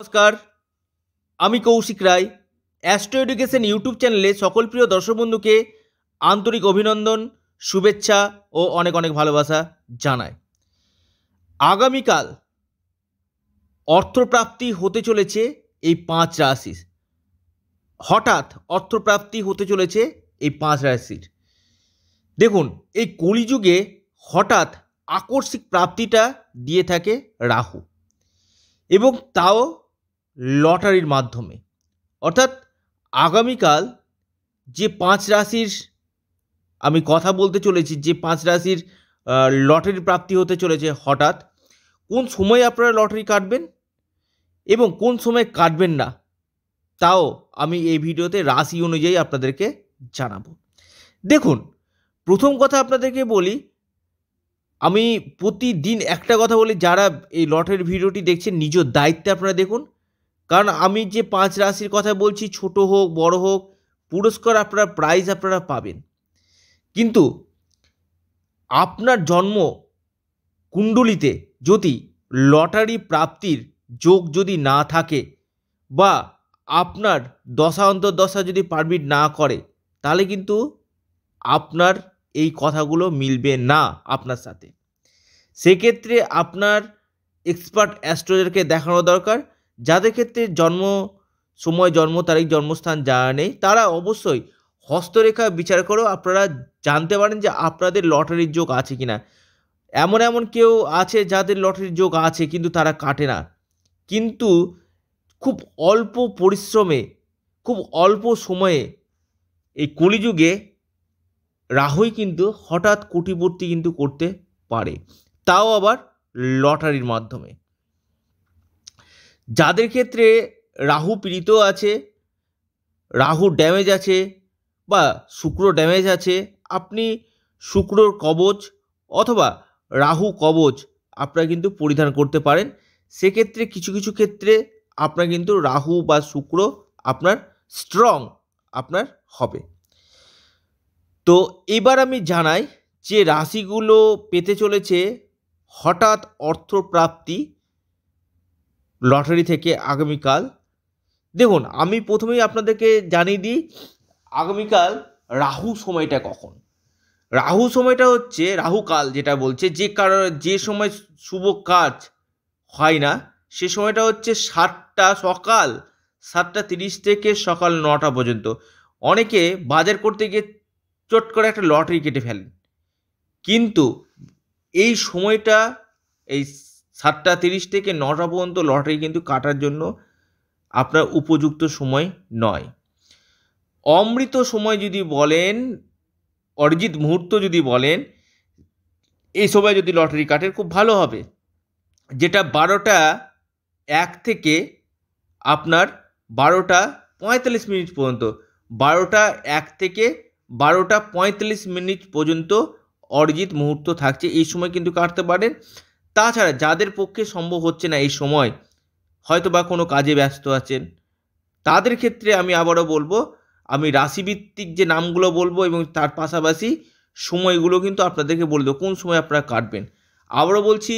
নমস্কার আমি Kaushik Roy astro education YouTube চ্যানেলে সকল প্রিয় দর্শক বন্ধুকে আন্তরিক অভিনন্দন শুভেচ্ছা ও অনেক অনেক ভালোবাসা জানায় আগামীকাল অর্থপ্রাপ্তি হতে চলেছে এই পাঁচ রাশির হঠাৎ অর্থপ্রাপ্তি হতে চলেছে এই পাঁচ রাশির দেখুন এই কলিযুগে হঠাৎ আকস্মিক প্রাপ্তিটা দিয়ে থাকে রাহু এবং তাও লটারির মাধ্যমে অর্থাৎ আগামীকাল যে পাঁচ রাশির আমি কথা বলতে চলেছি যে পাঁচ রাশির লটারির প্রাপ্তি হতে চলেছে হঠাৎ কোন সময় আপনারা লটারি কাটবেন এবং কোন সময় কাটবেন না তাও আমি এই ভিডিওতে রাশি অনুযায়ী আপনাদেরকে জানাবো দেখুন প্রথম কথা আপনাদেরকে বলি আমি প্রতিদিন একটা কথা বলি যারা এই লটারির ভিডিওটি দেখছেন নিজ দায়িত্বে আপনারা দেখুন কারণ আমি যে পাঁচ রাশির কথা বলছি ছোট হোক বড় হোক পুরস্কার আপনারা প্রাইজ আপনারা পাবেন কিন্তু আপনার জন্ম কুণ্ডলিতে যদি লটারি প্রাপ্তির যোগ যদি না থাকে বা আপনার দশা অন্তর্দশা যদি পারমিট না করে তাহলে কিন্তু আপনার এই কথাগুলো মিলবে না আপনার সাথে সেক্ষেত্রে আপনার এক্সপার্ট অ্যাস্ট্রোজারকে দেখানো দরকার যাদের ক্ষেত্রে জন্ম সময় জন্ম তারিখ জন্মস্থান জানা নেই তারা অবশ্যই হস্তরেখা বিচার করেও আপনারা জানতে পারেন যে আপনাদের লটারির যোগ আছে কি না এমন এমন কেউ আছে যাদের লটারির যোগ আছে কিন্তু তারা কাটে না কিন্তু খুব অল্প পরিশ্রমে খুব অল্প সময়ে এই কলিযুগে রাহুই কিন্তু হঠাৎ কোটিপূর্তি কিন্তু করতে পারে তাও আবার লটারির মাধ্যমে যাদের ক্ষেত্রে রাহু পীড়িত আছে রাহু ড্যামেজ আছে বা শুক্র ড্যামেজ আছে আপনি শুক্রর কবচ অথবা রাহু কবচ আপনারা কিন্তু পরিধান করতে পারেন সেক্ষেত্রে কিছু কিছু ক্ষেত্রে আপনার কিন্তু রাহু বা শুক্র আপনার স্ট্রং আপনার হবে তো এবার আমি জানাই যে রাশিগুলো পেতে চলেছে হঠাৎ অর্থপ্রাপ্তি লটারি থেকে আগামীকাল দেখুন আমি প্রথমেই আপনাদেরকে জানিয়ে দিই আগামীকাল রাহু সময়টা কখন রাহু সময়টা হচ্ছে রাহু কাল যেটা বলছে যে কারণে যে সময় শুভ কাজ হয় না সে সময়টা হচ্ছে সাতটা সকাল সাতটা তিরিশ থেকে সকাল নটা পর্যন্ত অনেকে বাজার করতে গিয়ে চট করে একটা লটারি কেটে ফেলেন কিন্তু এই সময়টা এই সাতটা তিরিশ থেকে নটা পর্যন্ত লটারি কিন্তু কাটার জন্য আপনার উপযুক্ত সময় নয় অমৃত সময় যদি বলেন অরিজিৎ মুহূর্ত যদি বলেন এই সময় যদি লটারি কাটেন খুব ভালো হবে যেটা বারোটা এক থেকে আপনার বারোটা পঁয়তাল্লিশ মিনিট পর্যন্ত বারোটা এক থেকে বারোটা পঁয়তাল্লিশ মিনিট পর্যন্ত অরিজিৎ মুহূর্ত থাকছে এই সময় কিন্তু কাটতে পারেন তাছাড়া যাদের পক্ষে সম্ভব হচ্ছে না এই সময় হয়তো বা কোনো কাজে ব্যস্ত আছেন তাদের ক্ষেত্রে আমি আবারও বলবো আমি রাশিভিত্তিক যে নামগুলো বলবো এবং তার পাশাপাশি সময়গুলো কিন্তু আপনাদেরকে বলে দেবো কোন সময় আপনারা কাটবেন আবারও বলছি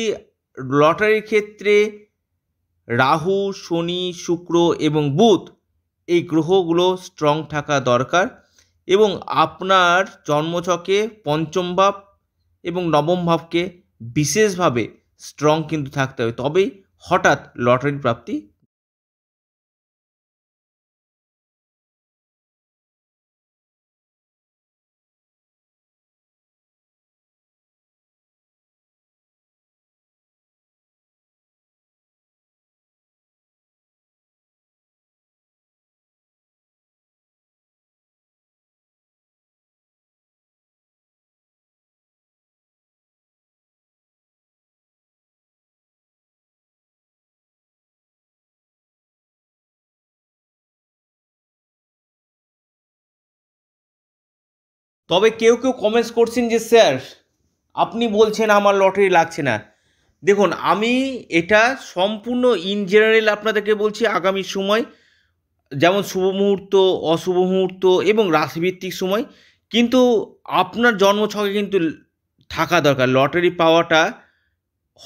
লটারির ক্ষেত্রে রাহু শনি শুক্র এবং বুধ এই গ্রহগুলো স্ট্রং থাকা দরকার এবং আপনার জন্মছকে পঞ্চম ভাব এবং নবম ভাবকে বিশেষভাবে স্ট্রং কিন্তু থাকতে হবে তবেই হঠাৎ লটারির প্রাপ্তি তবে কেউ কেউ কমেন্টস করছেন যে স্যার আপনি বলছেন আমার লটারি লাগছে না দেখুন আমি এটা সম্পূর্ণ ইন জেনারেল আপনাদেরকে বলছি আগামী সময় যেমন শুভ মুহূর্ত অশুভ মুহূর্ত এবং রাশিভিত্তিক সময় কিন্তু আপনার জন্মছকে কিন্তু থাকা দরকার লটারি পাওয়াটা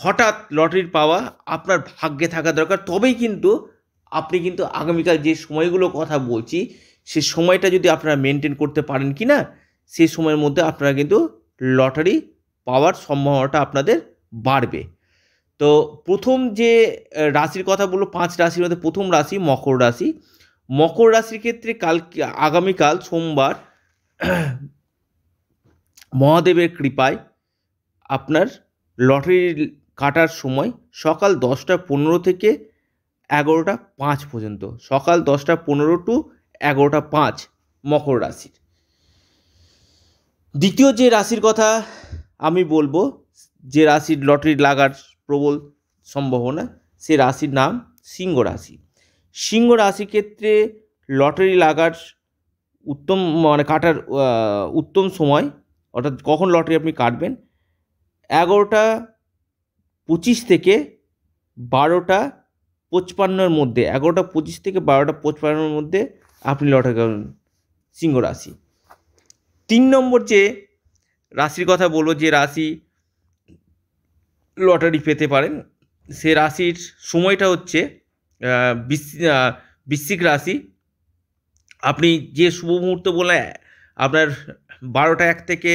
হঠাৎ লটারির পাওয়া আপনার ভাগ্যে থাকা দরকার তবেই কিন্তু আপনি কিন্তু আগামীকাল যে সময়গুলো কথা বলছি সে সময়টা যদি আপনারা মেনটেন করতে পারেন কি না সেই সময়ের মধ্যে আপনারা কিন্তু লটারি পাওয়ার সম্ভাবনাটা আপনাদের বাড়বে তো প্রথম যে রাশির কথা বললো পাঁচ রাশির মধ্যে প্রথম রাশি মকর রাশি মকর রাশির ক্ষেত্রে কাল আগামীকাল সোমবার মহাদেবের কৃপায় আপনার লটারি কাটার সময় সকাল দশটা পনেরো থেকে এগারোটা পাঁচ পর্যন্ত সকাল দশটা পনেরো টু এগারোটা পাঁচ মকর রাশির দ্বিতীয় যে রাশির কথা আমি বলবো যে রাশির লটারি লাগার প্রবল সম্ভাবনা সে রাশির নাম সিংহ রাশি সিংহ রাশি ক্ষেত্রে লটারি লাগার উত্তম মানে কাটার উত্তম সময় অর্থাৎ কখন লটারি আপনি কাটবেন এগারোটা পঁচিশ থেকে বারোটা পঁচপান্নর মধ্যে এগারোটা পঁচিশ থেকে বারোটা পঁচপান্নর মধ্যে আপনি লটারি কাটবেন সিংহ রাশি তিন নম্বর যে রাশির কথা বলবো যে রাশি লটারি পেতে পারেন সে রাশির সময়টা হচ্ছে বৃশ্চিক রাশি আপনি যে শুভ মুহূর্ত বলে আপনার বারোটা এক থেকে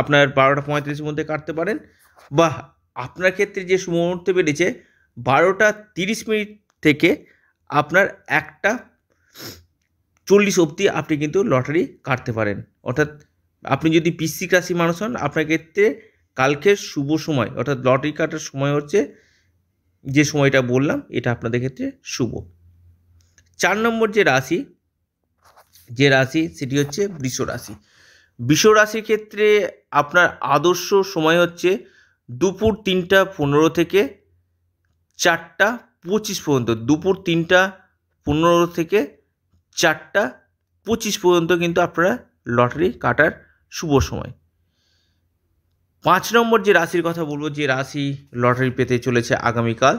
আপনার বারোটা পঁয়ত্রিশের মধ্যে কাটতে পারেন বা আপনার ক্ষেত্রে যে শুভ মুহূর্ত বেড়েছে বারোটা তিরিশ মিনিট থেকে আপনার একটা চল্লিশ অবধি আপনি কিন্তু লটারি কাটতে পারেন অর্থাৎ আপনি যদি পিসি রাশি মানুষ হন আপনার ক্ষেত্রে কালকের শুভ সময় অর্থাৎ লটারি কাটার সময় হচ্ছে যে সময়টা বললাম এটা আপনাদের ক্ষেত্রে শুভ চার নম্বর যে রাশি যে রাশি সেটি হচ্ছে বৃষ রাশি বৃষ রাশির ক্ষেত্রে আপনার আদর্শ সময় হচ্ছে দুপুর তিনটা পনেরো থেকে চারটা পঁচিশ পর্যন্ত দুপুর তিনটা পনেরো থেকে চারটা পঁচিশ পর্যন্ত কিন্তু আপনারা লটারি কাটার শুভ সময় পাঁচ নম্বর যে রাশির কথা বলবো যে রাশি লটারি পেতে চলেছে আগামীকাল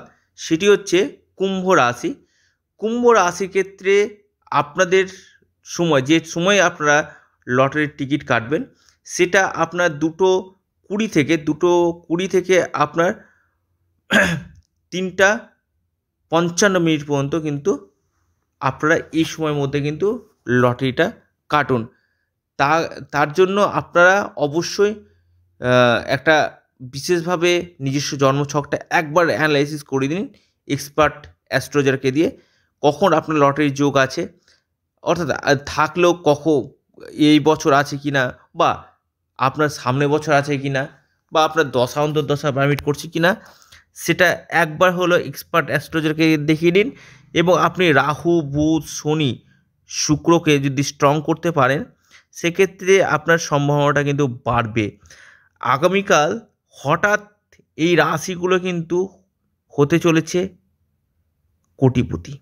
সেটি হচ্ছে কুম্ভ রাশি কুম্ভ রাশির ক্ষেত্রে আপনাদের সময় যে সময় আপনারা লটারির টিকিট কাটবেন সেটা আপনার দুটো কুড়ি থেকে দুটো কুড়ি থেকে আপনার তিনটা পঞ্চান্ন মিনিট পর্যন্ত কিন্তু আপনারা এই সময়ের মধ্যে কিন্তু লটারিটা কাটুন তা তার জন্য আপনারা অবশ্যই একটা বিশেষভাবে নিজস্ব জন্মছকটা একবার অ্যানালাইসিস করে দিন এক্সপার্ট অ্যাস্ট্রোজারকে দিয়ে কখন আপনার লটারির যোগ আছে অর্থাৎ থাকলেও কখন এই বছর আছে কি না বা আপনার সামনে বছর আছে কি না বা আপনার দশা অন্তর্দশা পারমিট করছে কি না সেটা একবার হলো এক্সপার্ট অ্যাস্ট্রোলজারকে দেখিয়ে নিন এবং আপনি রাহু বুধ শনি শুক্রকে যদি স্ট্রং করতে পারেন সেক্ষেত্রে আপনার সম্ভাবনাটা কিন্তু বাড়বে আগামীকাল হঠাৎ এই রাশিগুলো কিন্তু হতে চলেছে কোটিপতি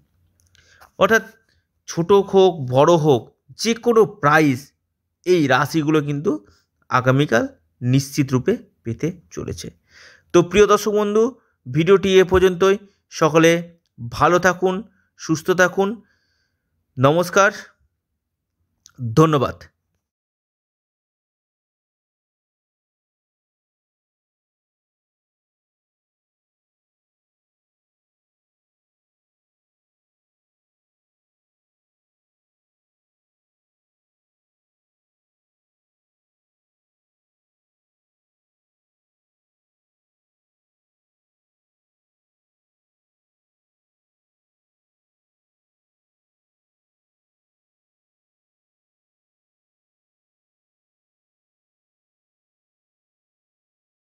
অর্থাৎ ছোট হোক বড় হোক যে কোনো প্রাইজ এই রাশিগুলো কিন্তু আগামীকাল নিশ্চিত রূপে পেতে চলেছে তো প্রিয় দর্শক বন্ধু ভিডিওটি এ পর্যন্তই সকলে ভালো থাকুন সুস্থ থাকুন নমস্কার ধন্যবাদ